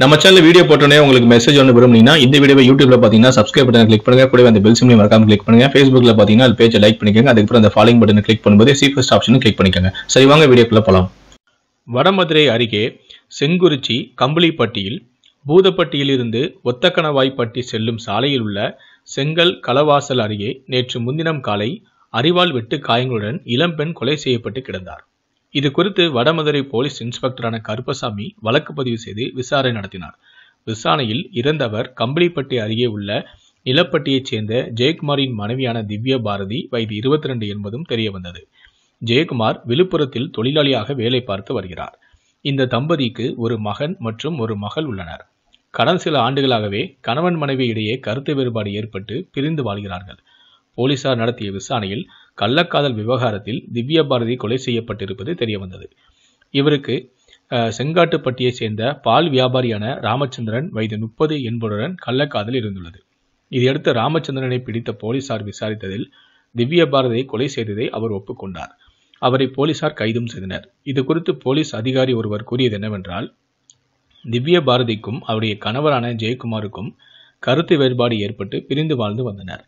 நம்ம channel video போட்டோன்னே உங்களுக்கு மெசேஜ் ஒன்று விரும்புனீங்கன்னா இந்த வீடியோ யூடியூப்ல பார்த்தீங்கன்னா சப்ஸ்கிரைப் பட்டன் கிளிக் பண்ணுங்க கூட அந்த பெல் சிம்லையும் மறக்காம கிளிக் பண்ணுங்க ஃபேஸ்புக்ல பார்த்தீங்கன்னா அது பேஜை லைக் பண்ணிக்கோங்க அதுக்கப்புறம் அந்த ஃபாலோயிங் பட்டன் கிளிக் பண்ணும்போது சீஃபஸ்ட் ஆப்ஷன் கிளிக் பண்ணிக்கோங்க சரி வாங்க வீடியோக்குள்ள போகலாம் வடமதுரை அருகே செங்குறிச்சி கம்பளிப்பட்டியில் பூதப்பட்டியிலிருந்து ஒத்தக்கணவாய்ப்பட்டி செல்லும் சாலையில் உள்ள செங்கல் கலவாசல் அருகே நேற்று முன்தினம் காலை அறிவால் வெட்டு காயங்களுடன் இளம்பெண் கொலை செய்யப்பட்டு கிடந்தார் இது குறித்து வடமதுரை போலீஸ் இன்ஸ்பெக்டரான கருப்பசாமி வழக்கு பதிவு செய்து விசாரணை நடத்தினார் விசாரணையில் இறந்தவர் கம்பளிப்பட்டி அருகே உள்ள நிலப்பட்டியைச் சேர்ந்த ஜெயக்குமாரின் மனைவியான திவ்ய பாரதி வயது இருபத்தி ரெண்டு என்பதும் தெரியவந்தது ஜெயக்குமார் விழுப்புரத்தில் தொழிலாளியாக வேலை பார்த்து வருகிறார் இந்த தம்பதிக்கு ஒரு மகன் மற்றும் ஒரு மகள் உள்ளனர் கடந்த சில ஆண்டுகளாகவே கணவன் மனைவி இடையே கருத்து வேறுபாடு ஏற்பட்டு பிரிந்து வாழ்கிறார்கள் போலீசார் நடத்திய விசாரணையில் கள்ளக்காதல் விவகாரத்தில் திவ்ய பாரதி கொலை செய்யப்பட்டிருப்பது தெரியவந்தது இவருக்கு செங்காட்டுப்பட்டியைச் சேர்ந்த பால் வியாபாரியான ராமச்சந்திரன் வயது முப்பது என்பதுடன் கள்ளக்காதல் இருந்துள்ளது இதையடுத்து ராமச்சந்திரனை பிடித்த போலீசார் விசாரித்ததில் திவ்ய பாரதியை கொலை செய்ததை அவர் ஒப்புக்கொண்டார் அவரை போலீசார் கைதும் செய்தனர் இது குறித்து போலீஸ் அதிகாரி ஒருவர் கூறியது என்னவென்றால் திவ்ய பாரதிக்கும் அவருடைய கணவரான ஜெயக்குமாருக்கும் கருத்து வேறுபாடு ஏற்பட்டு பிரிந்து வாழ்ந்து வந்தனர்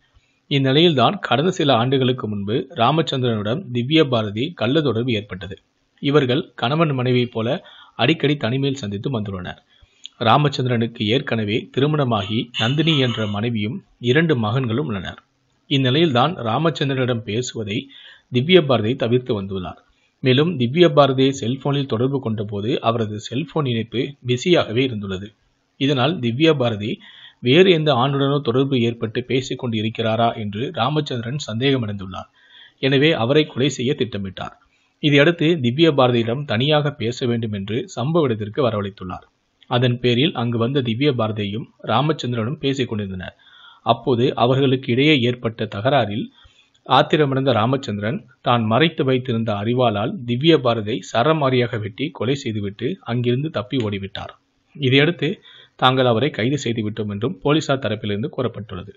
இந்நிலையில்தான் கடந்த சில ஆண்டுகளுக்கு முன்பு ராமச்சந்திரனுடன் திவ்ய பாரதி கள்ள தொடர்பு ஏற்பட்டது இவர்கள் கணவன் மனைவியைப் போல அடிக்கடி தனிமையில் சந்தித்து வந்துள்ளனர் ராமச்சந்திரனுக்கு ஏற்கனவே திருமணமாகி நந்தினி என்ற மனைவியும் இரண்டு மகன்களும் உள்ளனர் இந்நிலையில்தான் ராமச்சந்திரனிடம் பேசுவதை திவ்ய பாரதி தவிர்த்து வந்துள்ளார் மேலும் திவ்ய பாரதியை செல்போனில் தொடர்பு கொண்டபோது அவரது செல்போன் இணைப்பு பிஸியாகவே இருந்துள்ளது இதனால் திவ்ய பாரதி வேறு எந்த ஆண்டுடனோ தொடர்பு ஏற்பட்டு கொண்டு இருக்கிறாரா என்று ராமச்சந்திரன் சந்தேகமடைந்துள்ளார் எனவே அவரை கொலை செய்ய திட்டமிட்டார் இதையடுத்து திவ்ய பாரதியிடம் தனியாக பேச வேண்டும் என்று சம்பவ இடத்திற்கு வரவழைத்துள்ளார் அதன் பேரில் அங்கு வந்த திவ்ய பாரதியையும் ராமச்சந்திரனும் பேசிக் கொண்டிருந்தனர் அப்போது அவர்களுக்கு இடையே ஏற்பட்ட தகராறில் ஆத்திரமடைந்த ராமச்சந்திரன் தான் மறைத்து வைத்திருந்த அறிவாளால் திவ்ய பாரதியை சரமாரியாக வெட்டி கொலை செய்துவிட்டு அங்கிருந்து தப்பி ஓடிவிட்டார் இதையடுத்து தாங்கள் அவரை கைது செய்துவிட்டோம் என்றும் போலீசார் தரப்பிலிருந்து கூறப்பட்டுள்ளது